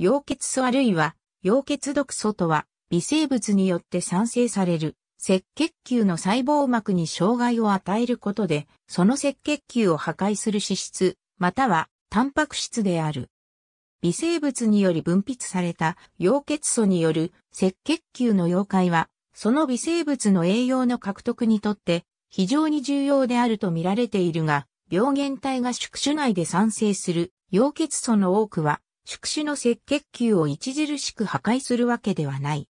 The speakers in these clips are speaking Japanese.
溶血素あるいは、溶血毒素とは、微生物によって産生される、赤血球の細胞膜に障害を与えることで、その赤血球を破壊する脂質、または、タンパク質である。微生物により分泌された溶血素による赤血球の溶解は、その微生物の栄養の獲得にとって非常に重要であると見られているが、病原体が宿主内で産生する溶血素の多くは宿主の赤血球を著しく破壊するわけではない。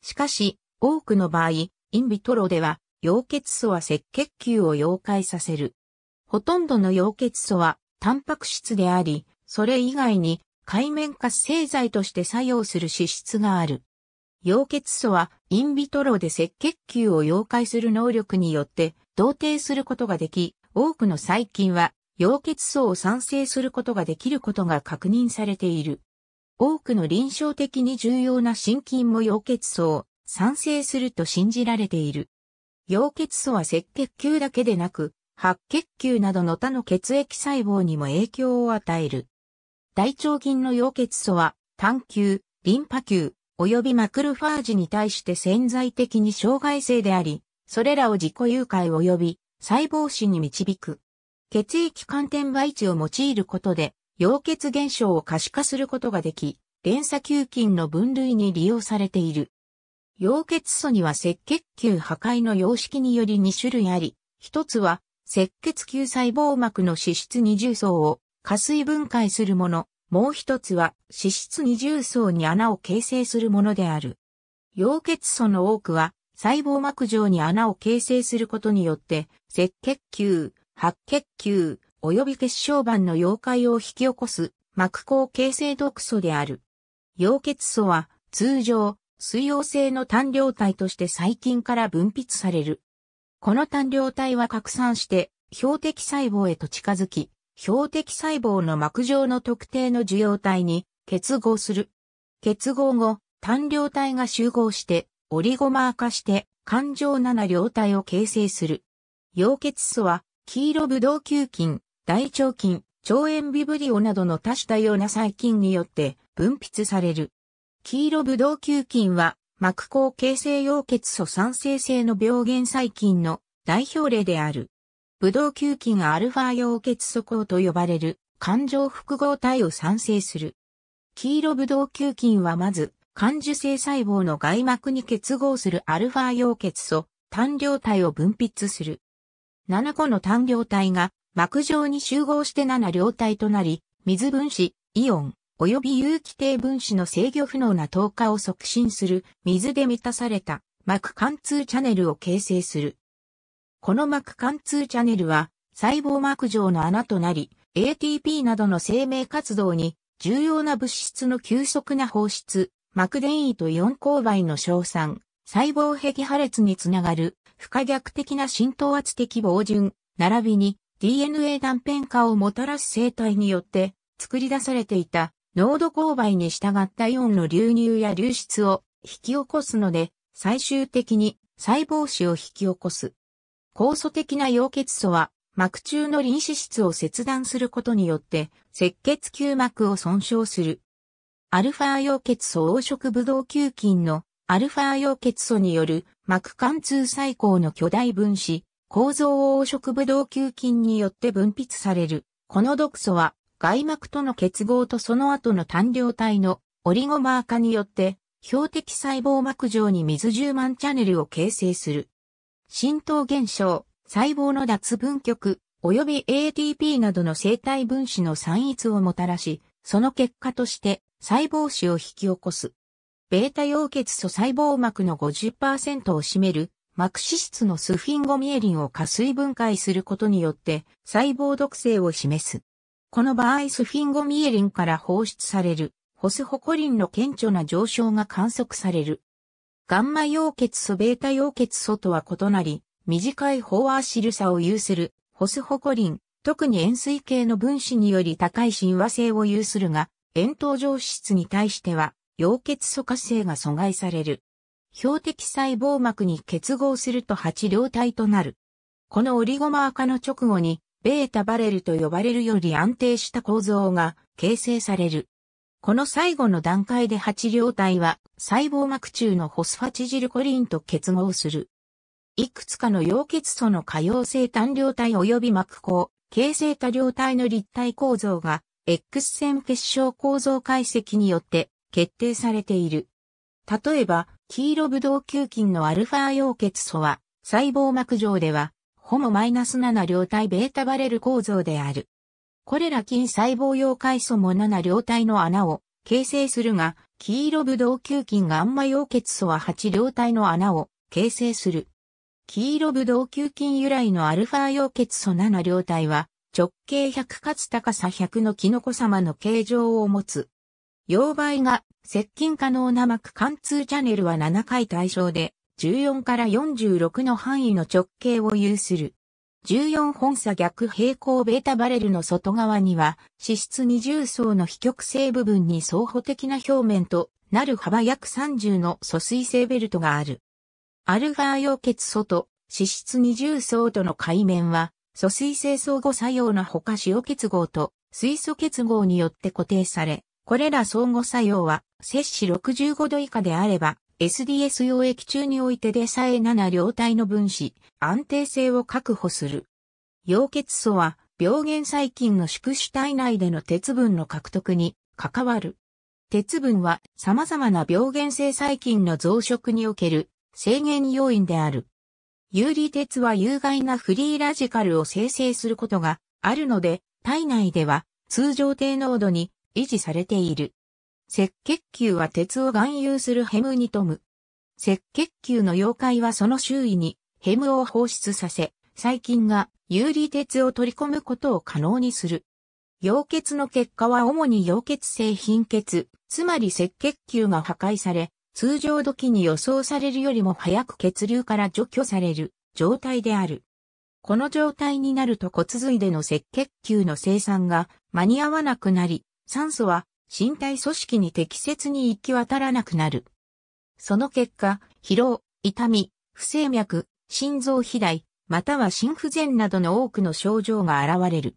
しかし、多くの場合、インビトロでは、溶血素は赤血球を溶解させる。ほとんどの溶血素は、タンパク質であり、それ以外に、海面活性剤として作用する脂質がある。溶血素は、インビトロで赤血球を溶解する能力によって、同定することができ、多くの細菌は、溶血素を産生することができることが確認されている。多くの臨床的に重要な心筋も溶血素を産生すると信じられている。溶血素は赤血球だけでなく、白血球などの他の血液細胞にも影響を与える。大腸菌の溶血素は、単球、リンパ球、及びマクロファージに対して潜在的に障害性であり、それらを自己誘拐及び細胞死に導く。血液寒天培地を用いることで、溶血現象を可視化することができ、連鎖球菌の分類に利用されている。溶血素には赤血球破壊の様式により2種類あり、一つは赤血球細胞膜の脂質二重層を加水分解するもの、もう一つは脂質二重層に穴を形成するものである。溶血素の多くは細胞膜上に穴を形成することによって赤血球、白血球、及び血小板の溶解を引き起こす膜孔形成毒素である。溶血素は通常、水溶性の単量体として細菌から分泌される。この単量体は拡散して標的細胞へと近づき、標的細胞の膜上の特定の受容体に結合する。結合後、単量体が集合してオリゴマー化して環状7両体を形成する。溶血素は黄色ブドウ球菌、大腸菌、腸炎ビブリオなどの多種多様な細菌によって分泌される。黄色ブドウ球菌は、膜口形成溶血素酸性性の病原細菌の代表例である。ブドウ球菌アルファ溶血素抗と呼ばれる感情複合体を産生する。黄色ブドウ球菌はまず、感受性細胞の外膜に結合するアルファ溶血素、単量体を分泌する。7個の単量体が膜上に集合して7量体となり、水分子、イオン、及び有機低分子の制御不能な透過を促進する水で満たされた膜貫通チャネルを形成する。この膜貫通チャネルは細胞膜上の穴となり、ATP などの生命活動に重要な物質の急速な放出、膜電位とイオン勾配の硝酸、細胞壁破裂につながる不可逆的な浸透圧的防順、並びに DNA 断片化をもたらす生態によって作り出されていた濃度勾配に従ったイオンの流入や流出を引き起こすので、最終的に細胞子を引き起こす。酵素的な溶血素は膜中の臨死質を切断することによって赤血球膜を損傷する。アルファ溶血素黄色ブドウ球菌のアルファ溶血素による膜貫通細胞の巨大分子、構造黄色ブドウ球菌によって分泌される。この毒素は外膜との結合とその後の単量体のオリゴマー化によって標的細胞膜上に水十万チャンネルを形成する。浸透現象、細胞の脱分極、及び ATP などの生体分子の散逸をもたらし、その結果として細胞子を引き起こす。ベータ溶血素細胞膜の50%を占める膜脂質のスフィンゴミエリンを加水分解することによって細胞毒性を示す。この場合スフィンゴミエリンから放出されるホスホコリンの顕著な上昇が観測される。ガンマ溶血素、ベータ溶血素とは異なり、短い飽和シル差を有するホスホコリン、特に塩水系の分子により高い親和性を有するが、塩糖状質に対しては溶血素活性が阻害される。標的細胞膜に結合すると8両体となる。このオリゴマー化の直後に、ベータバレルと呼ばれるより安定した構造が形成される。この最後の段階で8両体は細胞膜中のホスファチジルコリンと結合する。いくつかの溶血素の可溶性単量体及び膜孔、形成多量体の立体構造が X 線結晶構造解析によって決定されている。例えば、黄色ブドウ球菌のアルファ溶血素は、細胞膜上では、ホモマイナス7両体ベータバレル構造である。これら菌細胞溶解素も7両体の穴を形成するが、黄色ブドウ球菌ガンマ溶血素は8両体の穴を形成する。黄色ブドウ球菌由来のアルファ溶血素7両体は、直径100かつ高さ100のキノコ様の形状を持つ。溶媒が接近可能な膜貫通チャネルは7回対象で、14から46の範囲の直径を有する。14本差逆平行ベータバレルの外側には、脂質二重層の非極性部分に相補的な表面となる幅約30の疎水性ベルトがある。アルファ溶血素と脂質二重層との海面は、疎水性相互作用のほか塩結合と水素結合によって固定され、これら相互作用は、摂氏65度以下であれば、SDS 溶液中においてでさえ7両体の分子、安定性を確保する。溶血素は、病原細菌の宿主体内での鉄分の獲得に関わる。鉄分は様々な病原性細菌の増殖における制限要因である。有利鉄は有害なフリーラジカルを生成することがあるので、体内では通常低濃度に維持されている。赤血球は鉄を含有するヘムに富む。赤血球の溶解はその周囲にヘムを放出させ、細菌が有利鉄を取り込むことを可能にする。溶血の結果は主に溶血性貧血、つまり赤血球が破壊され、通常時に予想されるよりも早く血流から除去される状態である。この状態になると骨髄での赤血球の生産が間に合わなくなり、酸素は身体組織に適切に行き渡らなくなる。その結果、疲労、痛み、不整脈、心臓肥大、または心不全などの多くの症状が現れる。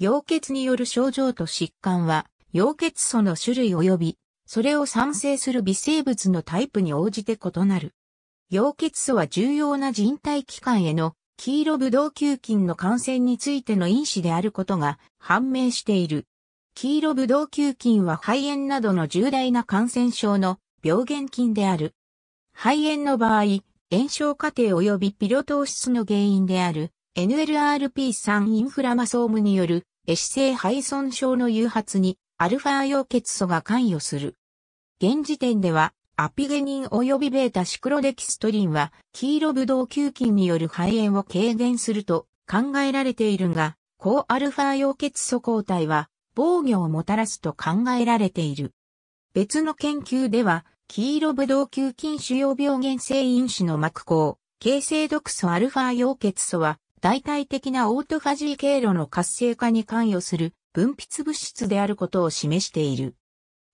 溶血による症状と疾患は、溶血素の種類及び、それを産生する微生物のタイプに応じて異なる。溶血素は重要な人体器官への黄色ブドウ球菌の感染についての因子であることが判明している。黄色ブドウ球菌は肺炎などの重大な感染症の病原菌である。肺炎の場合、炎症過程及びピロトーシスの原因である NLRP3 インフラマソームによるシセ性肺損傷の誘発にアルファ溶血素が関与する。現時点ではアピゲニン及びベータシクロデキストリンは黄色ブドウ球菌による肺炎を軽減すると考えられているが、高アルファ溶血素抗体は防御をもたらすと考えられている。別の研究では、黄色ブドウ球菌腫瘍病原性因子の膜孔、形成毒素アルファ溶血素は、代替的なオートファジー経路の活性化に関与する分泌物質であることを示している。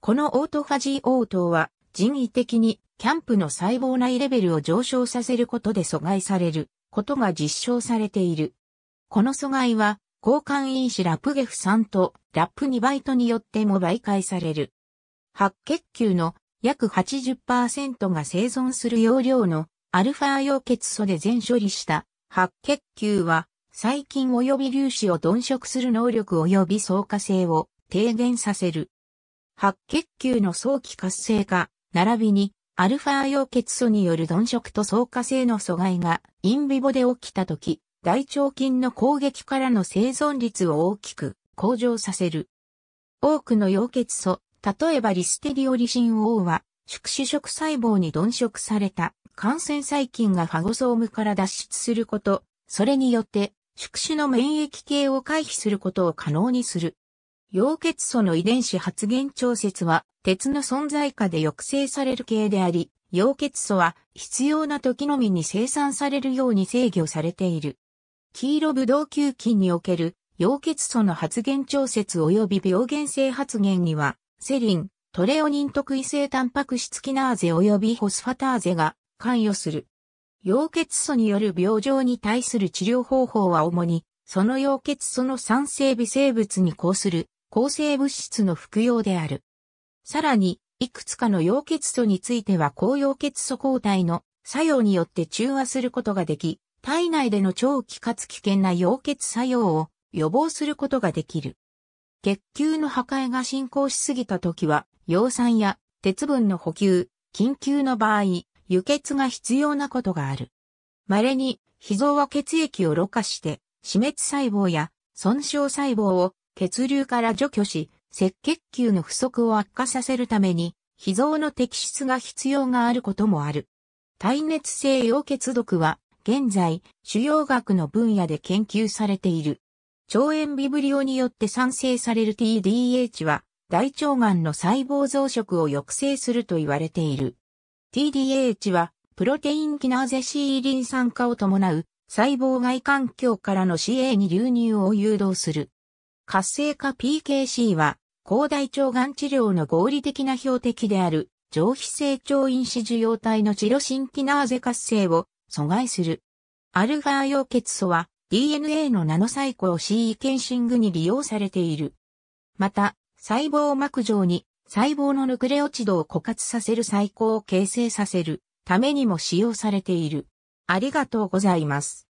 このオートファジー応答は人為的にキャンプの細胞内レベルを上昇させることで阻害されることが実証されている。この阻害は交換因子ラプゲフ3とラップ2バイトによっても媒介される。白血球の約80%が生存する容量のアルファ溶血素で全処理した白血球は細菌及び粒子を鈍色する能力及び相化性を低減させる。白血球の早期活性化、並びにアルファ溶血素による鈍色と相化性の阻害がインビボで起きたとき、大腸菌の攻撃からの生存率を大きく向上させる。多くの溶血素、例えばリステリオリシン O は、宿主食細胞に鈍食された感染細菌がファゴソームから脱出すること、それによって宿主の免疫系を回避することを可能にする。溶血素の遺伝子発現調節は鉄の存在下で抑制される系であり、溶血素は必要な時のみに生産されるように制御されている。黄色ブドウ球菌における溶血素の発現調節及び病原性発現には、セリン、トレオニン特異性タンパク質キナーゼ及びホスファターゼが関与する。溶血素による病状に対する治療方法は主に、その溶血素の酸性微生物に抗する抗生物質の服用である。さらに、いくつかの溶血素については高溶血素抗体の作用によって中和することができ、体内での長期かつ危険な溶血作用を予防することができる。血球の破壊が進行しすぎた時は、葉酸や鉄分の補給、緊急の場合、輸血が必要なことがある。稀に、脾臓は血液をろ過して、死滅細胞や損傷細胞を血流から除去し、赤血球の不足を悪化させるために、脾臓の摘出が必要があることもある。耐熱性溶血毒は、現在、腫瘍学の分野で研究されている。腸炎ビブリオによって産生される TDH は、大腸がんの細胞増殖を抑制すると言われている。TDH は、プロテインキナーゼ C リン酸化を伴う、細胞外環境からの CA に流入を誘導する。活性化 PKC は、高大腸がん治療の合理的な標的である、上皮性腸因子受容体のチロシンキナーゼ活性を阻害する。アルファ溶血素は DNA のナノサイコを c ーケンシングに利用されている。また、細胞膜上に細胞のヌクレオチドを枯渇させる細胞を形成させるためにも使用されている。ありがとうございます。